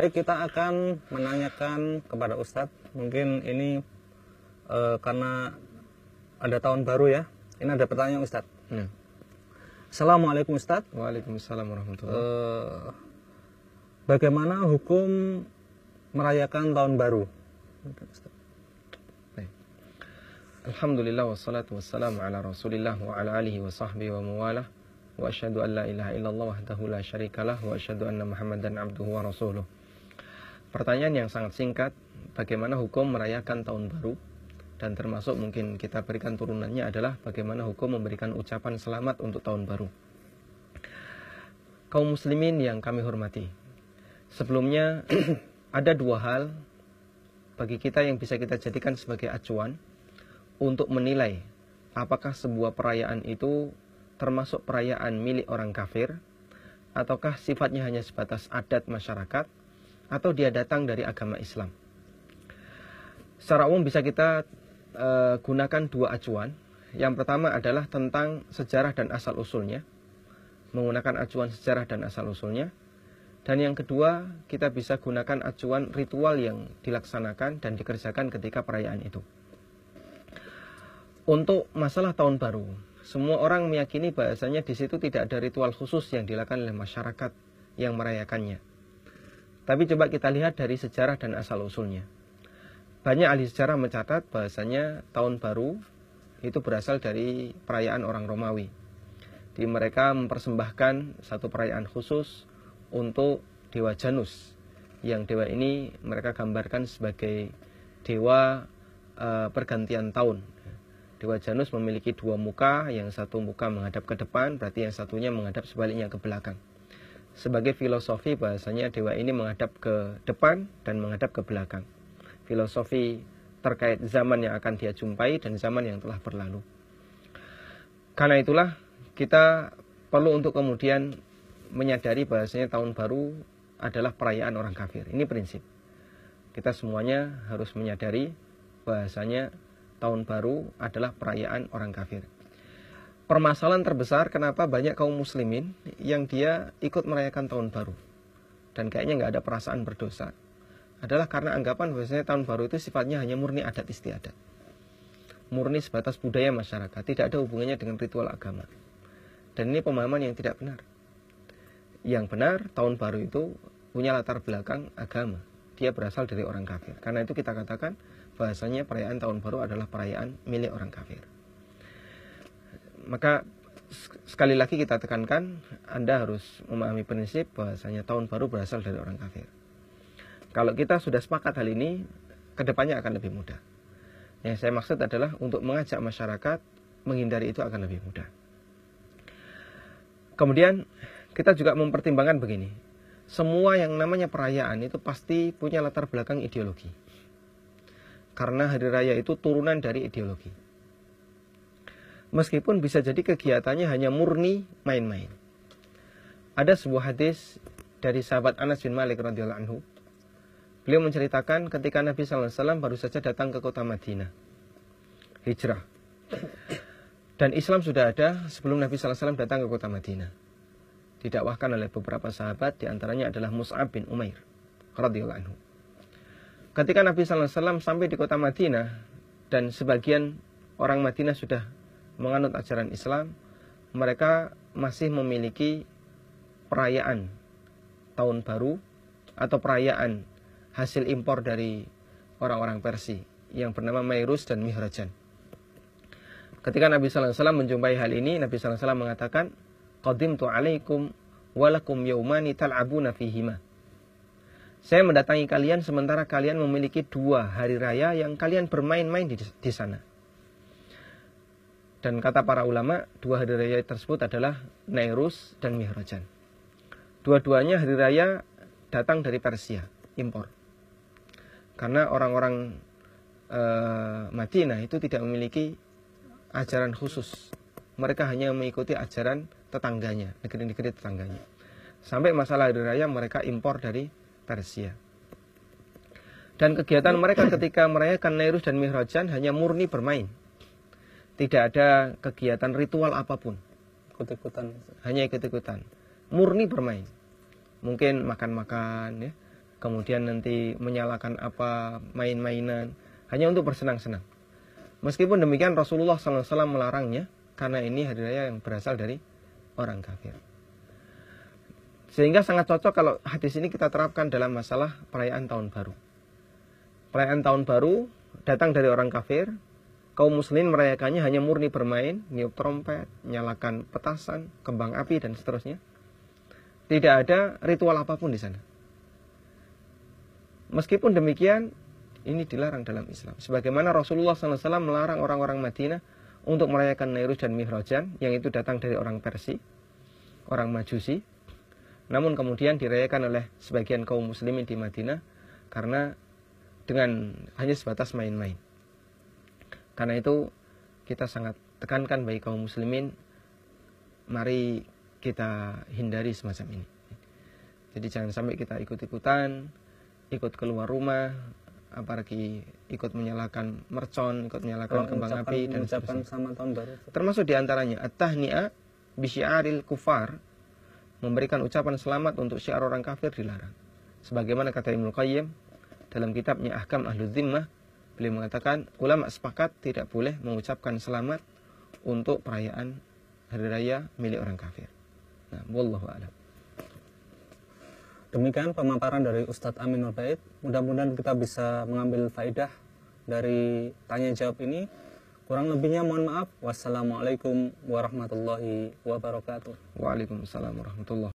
Baik, kita akan menanyakan kepada Ustadz, mungkin ini e, karena ada tahun baru ya, ini ada pertanyaan Ustadz. Hmm. Assalamualaikum Ustadz. Waalaikumsalam warahmatullahi e, Bagaimana hukum merayakan tahun baru? Alhamdulillah wassalatu wassalamu ala rasulillah wa ala alihi wa sahbihi wa muwalah wa ashadu an la ilaha illallah wahdahu la syarikalah wa ashadu anna muhammadan abduhu wa rasuluh Pertanyaan yang sangat singkat, bagaimana hukum merayakan tahun baru? Dan termasuk mungkin kita berikan turunannya adalah bagaimana hukum memberikan ucapan selamat untuk tahun baru. Kaum muslimin yang kami hormati, sebelumnya ada dua hal bagi kita yang bisa kita jadikan sebagai acuan untuk menilai apakah sebuah perayaan itu termasuk perayaan milik orang kafir ataukah sifatnya hanya sebatas adat masyarakat atau dia datang dari agama Islam. Secara umum bisa kita e, gunakan dua acuan. Yang pertama adalah tentang sejarah dan asal usulnya, menggunakan acuan sejarah dan asal usulnya. Dan yang kedua, kita bisa gunakan acuan ritual yang dilaksanakan dan dikerjakan ketika perayaan itu. Untuk masalah tahun baru, semua orang meyakini bahasanya di situ tidak ada ritual khusus yang dilakukan oleh masyarakat yang merayakannya. Tapi coba kita lihat dari sejarah dan asal-usulnya. Banyak ahli sejarah mencatat bahasanya tahun baru itu berasal dari perayaan orang Romawi. Di mereka mempersembahkan satu perayaan khusus untuk dewa Janus. Yang dewa ini mereka gambarkan sebagai dewa e, pergantian tahun. Dewa Janus memiliki dua muka, yang satu muka menghadap ke depan, berarti yang satunya menghadap sebaliknya ke belakang sebagai filosofi bahasanya dewa ini menghadap ke depan dan menghadap ke belakang. Filosofi terkait zaman yang akan dia jumpai dan zaman yang telah berlalu. Karena itulah kita perlu untuk kemudian menyadari bahasanya tahun baru adalah perayaan orang kafir. Ini prinsip. Kita semuanya harus menyadari bahasanya tahun baru adalah perayaan orang kafir permasalahan terbesar kenapa banyak kaum muslimin yang dia ikut merayakan tahun baru dan kayaknya nggak ada perasaan berdosa adalah karena anggapan bahwasanya tahun baru itu sifatnya hanya murni adat istiadat murni sebatas budaya masyarakat tidak ada hubungannya dengan ritual agama dan ini pemahaman yang tidak benar yang benar tahun baru itu punya latar belakang agama dia berasal dari orang kafir karena itu kita katakan bahasanya perayaan tahun baru adalah perayaan milik orang kafir maka sekali lagi kita tekankan Anda harus memahami prinsip bahwasanya tahun baru berasal dari orang kafir. Kalau kita sudah sepakat hal ini, kedepannya akan lebih mudah. Yang saya maksud adalah untuk mengajak masyarakat menghindari itu akan lebih mudah. Kemudian kita juga mempertimbangkan begini, semua yang namanya perayaan itu pasti punya latar belakang ideologi. Karena hari raya itu turunan dari ideologi meskipun bisa jadi kegiatannya hanya murni main-main. Ada sebuah hadis dari sahabat Anas bin Malik radhiyallahu anhu. Beliau menceritakan ketika Nabi sallallahu alaihi wasallam baru saja datang ke kota Madinah. Hijrah. Dan Islam sudah ada sebelum Nabi sallallahu alaihi wasallam datang ke kota Madinah. Didakwahkan oleh beberapa sahabat di antaranya adalah Mus'ab bin Umair radhiyallahu anhu. Ketika Nabi sallallahu alaihi wasallam sampai di kota Madinah dan sebagian orang Madinah sudah menganut ajaran Islam, mereka masih memiliki perayaan tahun baru atau perayaan hasil impor dari orang-orang Persia yang bernama Mairus dan Mihrajan. Ketika Nabi Sallallahu Alaihi Wasallam menjumpai hal ini, Nabi Sallallahu Alaihi Wasallam mengatakan, Qadim tu alaikum walakum yaumani Nafihi ma. Saya mendatangi kalian sementara kalian memiliki dua hari raya yang kalian bermain-main di, di sana. Dan kata para ulama, dua hari raya tersebut adalah Nairus dan Mihrajan. Dua-duanya hari raya datang dari Persia, impor. Karena orang-orang e, Madinah itu tidak memiliki ajaran khusus. Mereka hanya mengikuti ajaran tetangganya, negeri-negeri tetangganya. Sampai masalah hari raya mereka impor dari Persia. Dan kegiatan mereka ketika merayakan Nairus dan Mihrajan hanya murni bermain tidak ada kegiatan ritual apapun ikut-ikutan hanya ikut-ikutan murni bermain mungkin makan-makan ya kemudian nanti menyalakan apa main-mainan hanya untuk bersenang-senang meskipun demikian Rasulullah SAW melarangnya karena ini hari raya yang berasal dari orang kafir sehingga sangat cocok kalau hadis ini kita terapkan dalam masalah perayaan tahun baru perayaan tahun baru datang dari orang kafir kaum muslimin merayakannya hanya murni bermain, niup trompet, nyalakan petasan, kembang api dan seterusnya. Tidak ada ritual apapun di sana. Meskipun demikian, ini dilarang dalam Islam. Sebagaimana Rasulullah SAW melarang orang-orang Madinah untuk merayakan Nairus dan Mihrajan yang itu datang dari orang Persi, orang Majusi. Namun kemudian dirayakan oleh sebagian kaum muslimin di Madinah karena dengan hanya sebatas main-main. Karena itu kita sangat tekankan bagi kaum muslimin mari kita hindari semacam ini. Jadi jangan sampai kita ikut-ikutan, ikut keluar rumah, apalagi ikut menyalakan mercon, ikut menyalakan kembang api dan sebagainya. sama tahun baru. Termasuk diantaranya at-tahni'a bisyaril kufar memberikan ucapan selamat untuk syiar orang kafir dilarang. Sebagaimana kata Ibnu Qayyim dalam kitabnya Ahkam Ahludz Zimmah beliau mengatakan ulama sepakat tidak boleh mengucapkan selamat untuk perayaan hari raya milik orang kafir. Nah, wallahu a'lam. Demikian pemaparan dari Ustadz Aminul Bait. Mudah-mudahan kita bisa mengambil faidah dari tanya jawab ini. Kurang lebihnya mohon maaf. Wassalamualaikum warahmatullahi wabarakatuh. Waalaikumsalam warahmatullahi